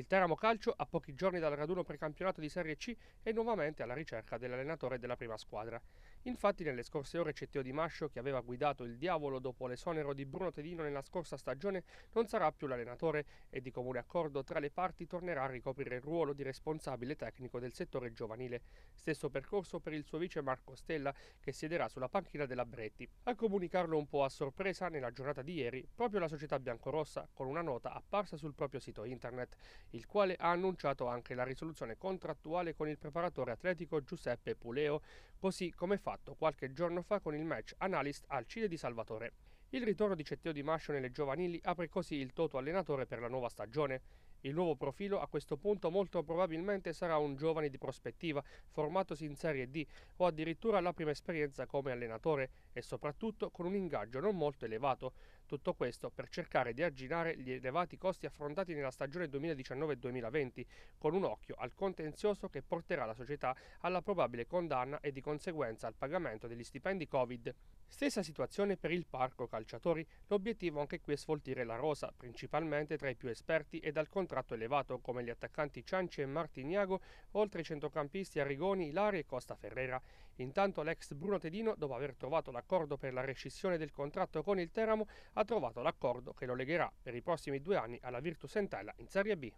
Il Teramo Calcio a pochi giorni dal raduno precampionato di Serie C è nuovamente alla ricerca dell'allenatore della prima squadra. Infatti nelle scorse ore Cetteo Di Mascio, che aveva guidato il diavolo dopo l'esonero di Bruno Tedino nella scorsa stagione, non sarà più l'allenatore e di comune accordo tra le parti tornerà a ricoprire il ruolo di responsabile tecnico del settore giovanile. Stesso percorso per il suo vice Marco Stella, che siederà sulla panchina della Bretti. A comunicarlo un po' a sorpresa nella giornata di ieri, proprio la società biancorossa, con una nota apparsa sul proprio sito internet il quale ha annunciato anche la risoluzione contrattuale con il preparatore atletico Giuseppe Puleo, così come fatto qualche giorno fa con il match analyst Cile di Salvatore. Il ritorno di Cetteo Di Mascio nelle giovanili apre così il toto allenatore per la nuova stagione. Il nuovo profilo a questo punto molto probabilmente sarà un giovane di prospettiva, formatosi in Serie D o addirittura la prima esperienza come allenatore e soprattutto con un ingaggio non molto elevato. Tutto questo per cercare di arginare gli elevati costi affrontati nella stagione 2019-2020, con un occhio al contenzioso che porterà la società alla probabile condanna e di conseguenza al pagamento degli stipendi Covid. Stessa situazione per il parco calciatori, l'obiettivo anche qui è sfoltire la rosa, principalmente tra i più esperti e dal contrario contratto elevato come gli attaccanti Cianci e Martiniago, oltre i centrocampisti Arrigoni, Ilari e Costa Ferrera. Intanto l'ex Bruno Tedino, dopo aver trovato l'accordo per la rescissione del contratto con il Teramo, ha trovato l'accordo che lo legherà per i prossimi due anni alla Virtus Entella in Serie B.